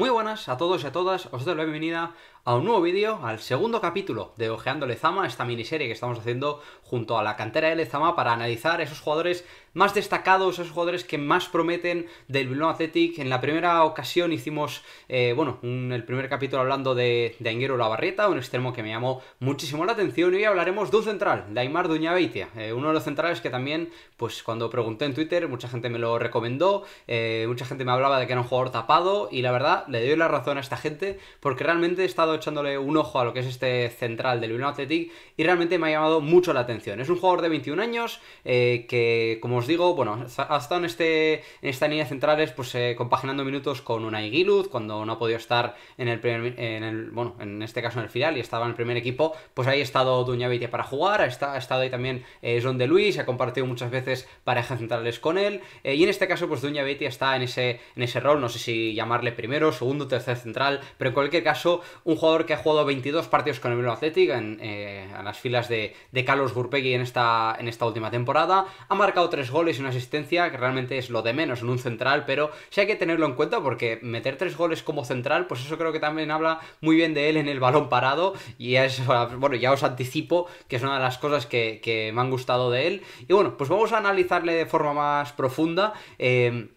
Muy buenas a todos y a todas, os doy la bienvenida a un nuevo vídeo, al segundo capítulo de Ojeando Lezama, esta miniserie que estamos haciendo junto a la cantera de Lezama para analizar esos jugadores más destacados, esos jugadores que más prometen del Bilbao Athletic. En la primera ocasión hicimos, eh, bueno, el primer capítulo hablando de, de Anguero Lavarrieta, un extremo que me llamó muchísimo la atención, y hoy hablaremos de un central, de Aymar Duñabeitia, eh, uno de los centrales que también, pues cuando pregunté en Twitter, mucha gente me lo recomendó, eh, mucha gente me hablaba de que era un jugador tapado, y la verdad, le doy la razón a esta gente, porque realmente he estado echándole un ojo a lo que es este central del Union Athletic y realmente me ha llamado mucho la atención. Es un jugador de 21 años eh, que, como os digo, bueno, ha estado en, este, en esta línea de centrales pues eh, compaginando minutos con una Guiluz cuando no ha podido estar en el bueno, en este caso en el final y estaba en el primer equipo, pues ahí ha estado Duñavitia para jugar, ha estado ahí también eh, John de Luis, ha compartido muchas veces parejas centrales con él eh, y en este caso pues Duñavitia está en ese, en ese rol, no sé si llamarle primero, segundo, tercer central, pero en cualquier caso un jugador que ha jugado 22 partidos con el Bilbao Athletic en, eh, a las filas de, Carlos Burpegui en esta, en esta última temporada. Ha marcado 3 goles y una asistencia, que realmente es lo de menos en un central, pero sí hay que tenerlo en cuenta porque meter 3 goles como central, pues eso creo que también habla muy bien de él en el balón parado. Y es, bueno, ya os anticipo que es una de las cosas que, me han gustado de él. Y bueno, pues vamos a analizarle de forma más profunda. Eh,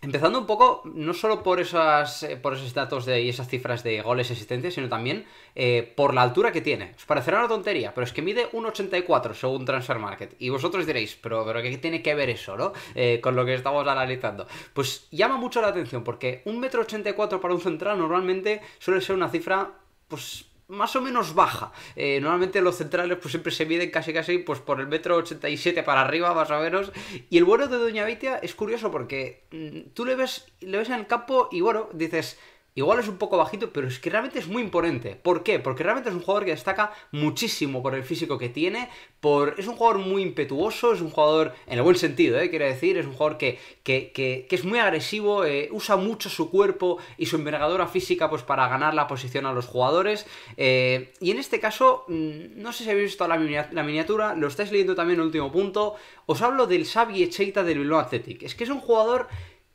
Empezando un poco, no solo por, esas, eh, por esos datos de, y esas cifras de goles existentes, sino también eh, por la altura que tiene. Os parecerá una tontería, pero es que mide 1,84 según Transfer Market. Y vosotros diréis, pero, pero ¿qué tiene que ver eso, no? Eh, con lo que estamos analizando. Pues llama mucho la atención, porque 1,84 m para un central normalmente suele ser una cifra, pues más o menos baja. Eh, normalmente los centrales pues siempre se miden casi casi pues por el metro 87 para arriba más o menos. Y el vuelo de Doña Vitia es curioso porque mm, tú le ves, le ves en el campo y bueno, dices... Igual es un poco bajito, pero es que realmente es muy imponente. ¿Por qué? Porque realmente es un jugador que destaca muchísimo por el físico que tiene, por... es un jugador muy impetuoso, es un jugador, en el buen sentido, ¿eh? quiere decir, es un jugador que, que, es muy agresivo, eh, usa mucho su cuerpo y su envergadura física pues, para ganar la posición a los jugadores. Eh, y en este caso, mm, no sé si habéis visto la, miniatura, lo estáis leyendo también en el último punto, os hablo del Xavi Echeita del Bilbao Athletic. Es que es un jugador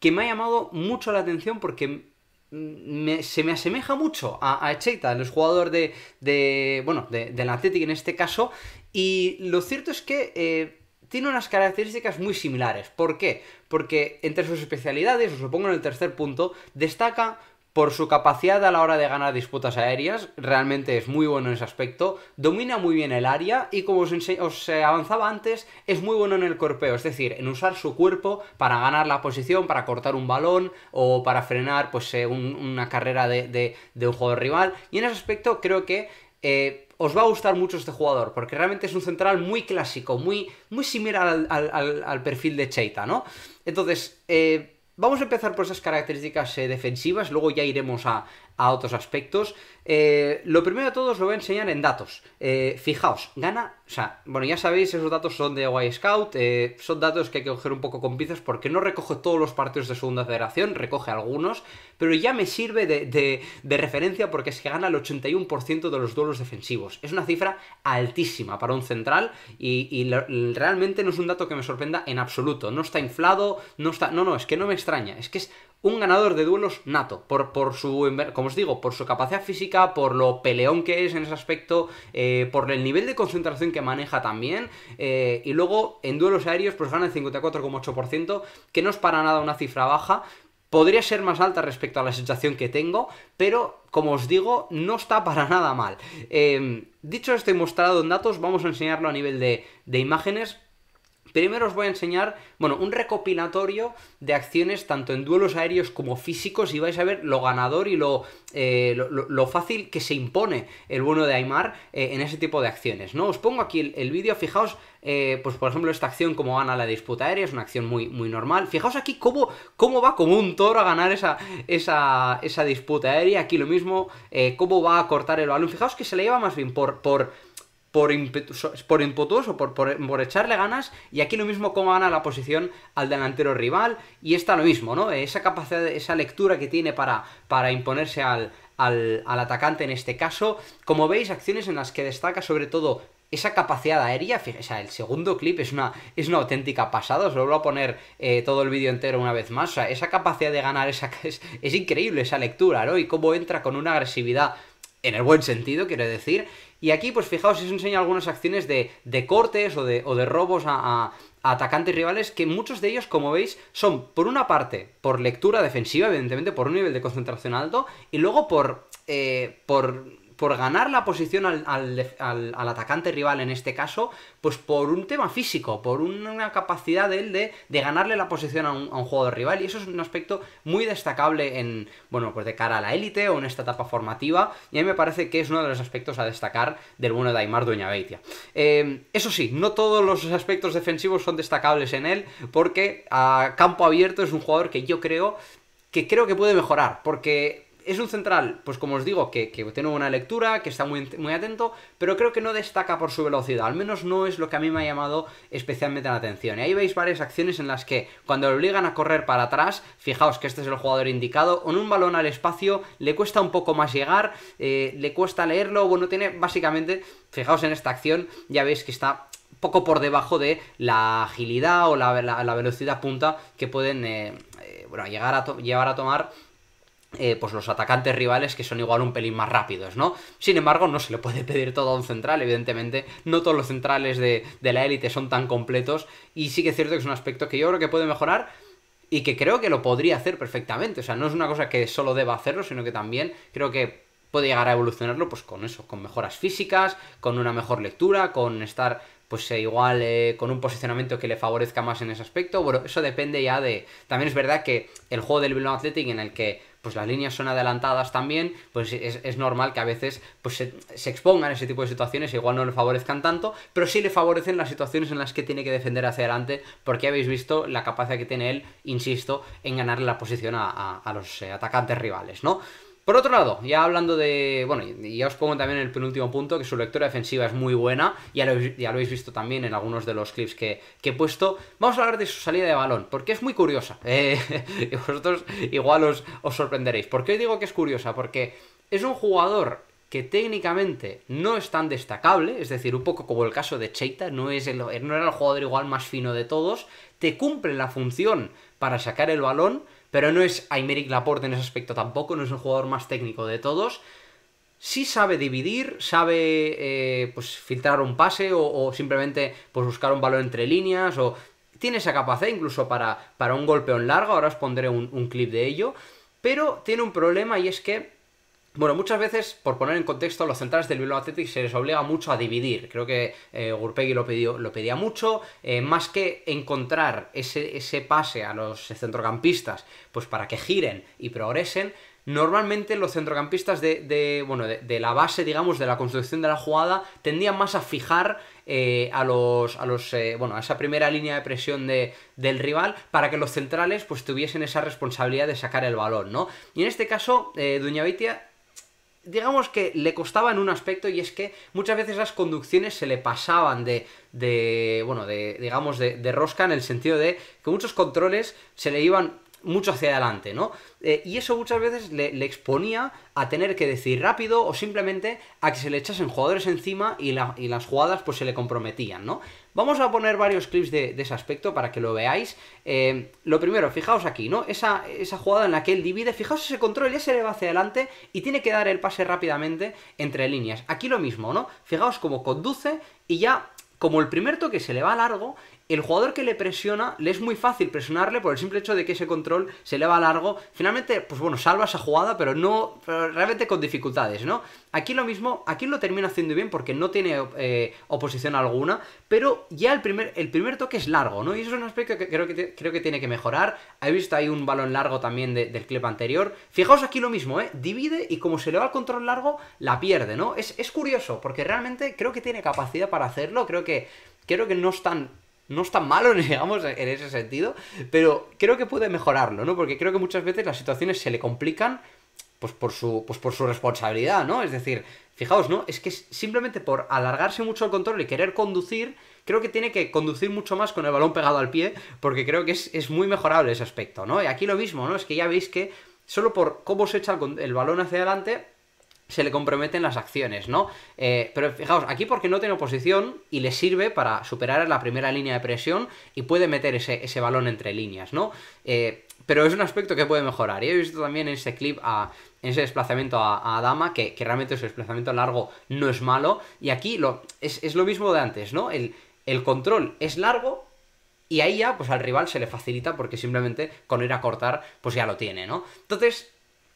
que me ha llamado mucho la atención porque se me asemeja mucho a, Echeita, el jugador de, de bueno, de, del Athletic en este caso, y lo cierto es que eh, tiene unas características muy similares. ¿Por qué? Porque entre sus especialidades, os lo pongo en el tercer punto, destaca por su capacidad a la hora de ganar disputas aéreas, realmente es muy bueno en ese aspecto, domina muy bien el área y como os, eh, avanzaba antes, es muy bueno en el corpeo, es decir, en usar su cuerpo para ganar la posición, para cortar un balón o para frenar pues, eh, una carrera de, un jugador rival. Y en ese aspecto creo que... Eh, os va a gustar mucho este jugador, porque realmente es un central muy clásico, muy, muy similar al, al perfil de Cheita, ¿no? Entonces, eh, Vamos a empezar por esas características eh, defensivas, luego ya iremos a a otros aspectos. Eh, lo primero de todo os lo voy a enseñar en datos. Eh, fijaos, gana, o sea, bueno, ya sabéis, esos datos son de Y Scout, eh, son datos que hay que coger un poco con pizas porque no recoge todos los partidos de Segunda Federación, recoge algunos, pero ya me sirve de, referencia porque es que gana el 81% de los duelos defensivos. Es una cifra altísima para un central y, realmente no es un dato que me sorprenda en absoluto. No está inflado, no está... No, no, es que no me extraña, es que es un ganador de duelos nato, por, su, como os digo, por su capacidad física, por lo peleón que es en ese aspecto, eh, por el nivel de concentración que maneja también, eh, y luego en duelos aéreos pues gana el 54,8%, que no es para nada una cifra baja, Podría ser más alta respecto a la sensación que tengo, pero como os digo, no está para nada mal. Em, dicho esto y mostrado en datos, vamos a enseñarlo a nivel de, de imágenes Primero os voy a enseñar, bueno, un recopilatorio de acciones tanto en duelos aéreos como físicos y vais a ver lo ganador y lo, eh, lo, fácil que se impone el bueno de Aymar eh, en ese tipo de acciones, ¿no? Os pongo aquí el, vídeo, fijaos, eh, pues por ejemplo esta acción como gana la disputa aérea, es una acción muy, muy normal. Fijaos aquí cómo, cómo va como un toro a ganar esa, esa, esa disputa aérea, aquí lo mismo, cómo va a cortar el balón. Fijaos que se le lleva más bien por... por por, impetuoso, por por, por, echarle ganas, y aquí lo mismo cómo gana la posición al delantero rival, y está lo mismo, ¿no? Esa capacidad, esa lectura que tiene para, para imponerse al, al, al atacante en este caso. Como veis, acciones en las que destaca sobre todo esa capacidad aérea, o sea, el segundo clip es una, es una auténtica pasada, os lo voy a poner eh, todo el vídeo entero una vez más, o sea, esa capacidad de ganar esa, es, increíble esa lectura, ¿no? Y cómo entra con una agresividad, en el buen sentido, quiero decir, y aquí, pues fijaos, os enseña algunas acciones de, cortes o de, robos a, atacantes rivales, que muchos de ellos, como veis, son por una parte por lectura defensiva, evidentemente, por un nivel de concentración alto, y luego por, eh, por por ganar la posición al, atacante rival en este caso, pues por un tema físico, por una capacidad de él de, ganarle la posición a un, jugador rival. Y eso es un aspecto muy destacable en, bueno, pues de cara a la élite o en esta etapa formativa. Y a mí me parece que es uno de los aspectos a destacar del bueno de Aymar Doña Eh, eso sí, no todos los aspectos defensivos son destacables en él, porque a campo abierto es un jugador que yo creo que creo que puede mejorar, porque es un central, pues como os digo, que, que tiene una lectura, que está muy, muy, atento, pero creo que no destaca por su velocidad, al menos no es lo que a mí me ha llamado especialmente la atención. Y ahí veis varias acciones en las que cuando le obligan a correr para atrás, fijaos que este es el jugador indicado, con un balón al espacio le cuesta un poco más llegar, eh, le cuesta leerlo, bueno, tiene básicamente, fijaos en esta acción, ya veis que está poco por debajo de la agilidad o la, velocidad punta que pueden eh, eh, llegar a llevar a tomar eh, pues los atacantes rivales que son igual un pelín más rápidos, ¿no? Sin embargo, no se le puede pedir todo a un central, evidentemente. No todos los centrales de, la élite son tan completos. Y sí que es cierto que es un aspecto que yo creo que puede mejorar y que creo que lo podría hacer perfectamente. O sea, no es una cosa que solo deba hacerlo, sino que también creo que puede llegar a evolucionarlo pues con eso, con mejoras físicas, con una mejor lectura, con estar pues eh, igual eh, con un posicionamiento que le favorezca más en ese aspecto. Bueno, eso depende ya de... También es verdad que el juego del Bilbao Athletic en el que pues las líneas son adelantadas también, pues es, normal que a veces pues se, expongan ese tipo de situaciones, igual no le favorezcan tanto, pero sí le favorecen las situaciones en las que tiene que defender hacia adelante, porque habéis visto la capacidad que tiene él, insisto, en ganarle la posición a los eh, atacantes rivales, ¿no? Por otro lado, ya hablando de. Bueno, ya os pongo también el penúltimo punto que su lectura defensiva es muy buena. Ya lo, ya lo habéis visto también en algunos de los clips que, he puesto. Vamos a hablar de su salida de balón, porque es muy curiosa. y eh, vosotros igual os, os sorprenderéis. ¿Por qué digo que es curiosa? Porque es un jugador que técnicamente no es tan destacable, es decir, un poco como el caso de Cheita, no, es el, no era el jugador igual más fino de todos, te cumple la función para sacar el balón, pero no es Aymeric Laporte en ese aspecto tampoco, no es el jugador más técnico de todos. Sí sabe dividir, sabe eh, pues filtrar un pase o, simplemente pues buscar un valor entre líneas o tiene esa capacidad incluso para, para un golpeón largo, ahora os pondré un clip de ello, pero tiene un problema y es que bueno, muchas veces, por poner en contexto, los centrales del Bilbao Athletic se les obliga mucho a dividir. Creo que eh, Gurpegui lo, pidió, lo pedía mucho. Eh, más que encontrar ese, pase a los centrocampistas, pues para que giren y progresen, normalmente los centrocampistas de, de bueno, de, la base, digamos, de la construcción de la jugada, tendían más a fijar eh, a los, a los bueno, a esa primera línea de presión del rival para que los centrales pues tuviesen esa responsabilidad de sacar el balón, ¿no? Y en este caso, eh, Duñavitia digamos que le costaba en un aspecto y es que muchas veces las conducciones se le pasaban de, de bueno, de, digamos, de, de, rosca en el sentido de que muchos controles se le iban mucho hacia adelante, ¿no? Eh, y eso muchas veces le, exponía a tener que decir rápido o simplemente a que se le echasen jugadores encima y, las jugadas pues se le comprometían, ¿no? Vamos a poner varios clips de, ese aspecto para que lo veáis. Eh, lo primero, fijaos aquí, ¿no? Esa, esa jugada en la que él divide, fijaos ese control, ya se le va hacia adelante y tiene que dar el pase rápidamente entre líneas. Aquí lo mismo, ¿no? Fijaos cómo conduce y ya como el primer toque se le va largo, el jugador que le presiona, le es muy fácil presionarle por el simple hecho de que ese control se le va largo. Finalmente, pues bueno, salva esa jugada, pero no pero realmente con dificultades, ¿no? Aquí lo mismo, aquí lo termina haciendo bien porque no tiene eh, oposición alguna, pero ya el primer, el primer toque es largo, ¿no? Y eso es un aspecto que creo que, creo que tiene que mejorar. He visto ahí un balón largo también del clip anterior. Fijaos aquí lo mismo, ¿eh? Divide y como se le va el control largo, la pierde, ¿no? Es, es curioso porque realmente creo que tiene capacidad para hacerlo, creo que, creo que no están no es tan malo, digamos, en ese sentido, pero creo que puede mejorarlo, ¿no? Porque creo que muchas veces las situaciones se le complican pues por su, pues, por su responsabilidad, ¿no? Es decir, fijaos, ¿no? Es que simplemente por alargarse mucho el control y querer conducir, creo que tiene que conducir mucho más con el balón pegado al pie, porque creo que es, muy mejorable ese aspecto, ¿no? Y aquí lo mismo, ¿no? Es que ya veis que solo por cómo se echa el, el balón hacia adelante, se le comprometen las acciones, ¿no? Eh, pero fijaos, aquí porque no tiene oposición y le sirve para superar la primera línea de presión y puede meter ese, balón entre líneas, ¿no? Eh, pero es un aspecto que puede mejorar. Y he visto también en ese clip a, en ese desplazamiento a, Dama, que, realmente su desplazamiento largo no es malo. Y aquí lo, es, lo mismo de antes, ¿no? El, el control es largo, y ahí ya, pues al rival se le facilita porque simplemente con ir a cortar, pues ya lo tiene, ¿no? Entonces,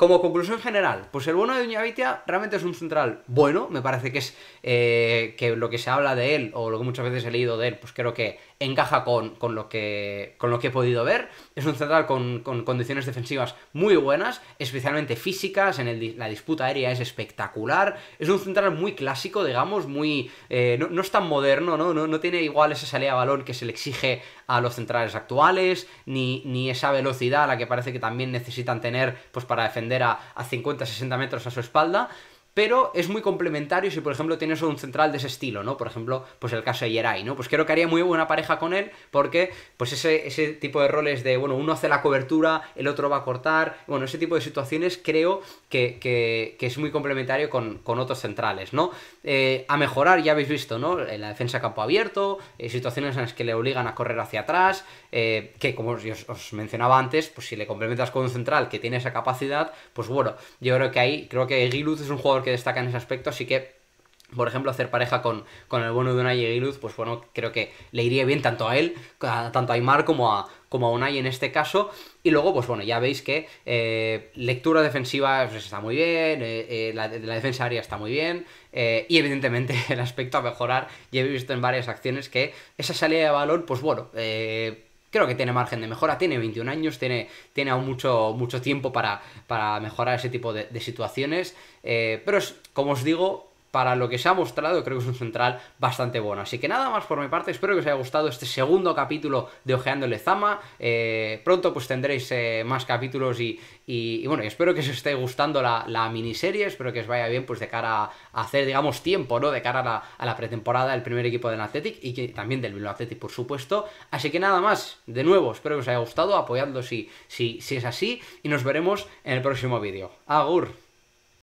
como conclusión general, pues el bueno de Vitia realmente es un central bueno, me parece que es eh, que lo que se habla de él o lo que muchas veces he leído de él, pues creo que encaja con, con lo, que, con lo que he podido ver. Es un central con, condiciones defensivas muy buenas, especialmente físicas, en el, la disputa aérea es espectacular. Es un central muy clásico, digamos, muy eh, no, es tan moderno, ¿no? ¿no? No tiene igual esa salida a balón que se le exige a los centrales actuales, ni, esa velocidad a la que parece que también necesitan tener pues, para defender a, a 50-60 metros a su espalda pero es muy complementario si, por ejemplo, tienes un central de ese estilo, ¿no? Por ejemplo, pues el caso de Yeray, ¿no? Pues creo que haría muy buena pareja con él porque, pues ese, tipo de roles de, bueno, uno hace la cobertura, el otro va a cortar, bueno, ese tipo de situaciones creo que, es muy complementario con, otros centrales, ¿no? Eh, a mejorar, ya habéis visto, ¿no? En la defensa campo abierto, eh, situaciones en las que le obligan a correr hacia atrás, eh, que como os, mencionaba antes, pues si le complementas con un central que tiene esa capacidad, pues bueno, yo creo que ahí, creo que Giluz es un jugador que destaca en ese aspecto, así que por ejemplo, hacer pareja con, el bueno de Unai y pues bueno, creo que le iría bien tanto a él, tanto a Aymar como a, como Unai en este caso. Y luego, pues bueno, ya veis que eh, lectura defensiva pues, está muy bien, eh, eh, la, defensa área está muy bien, y evidentemente el aspecto a mejorar, ya he visto en varias acciones que esa salida de valor, pues bueno, eh, creo que tiene margen de mejora, tiene 21 años, tiene, tiene aún mucho, mucho tiempo para, mejorar ese tipo de, situaciones, eh, pero es, como os digo, para lo que se ha mostrado, creo que es un central bastante bueno. Así que nada más por mi parte, espero que os haya gustado este segundo capítulo de Ojeando Lezama. Zama. Eh, pronto pues tendréis eh, más capítulos y, bueno, espero que os esté gustando la, miniserie, espero que os vaya bien pues de cara a hacer, digamos, tiempo, ¿no? De cara a la, pretemporada del primer equipo del Athletic y que, también del Bilbao Athletic, por supuesto. Así que nada más, de nuevo, espero que os haya gustado, apoyando si, si, si es así y nos veremos en el próximo vídeo. Agur.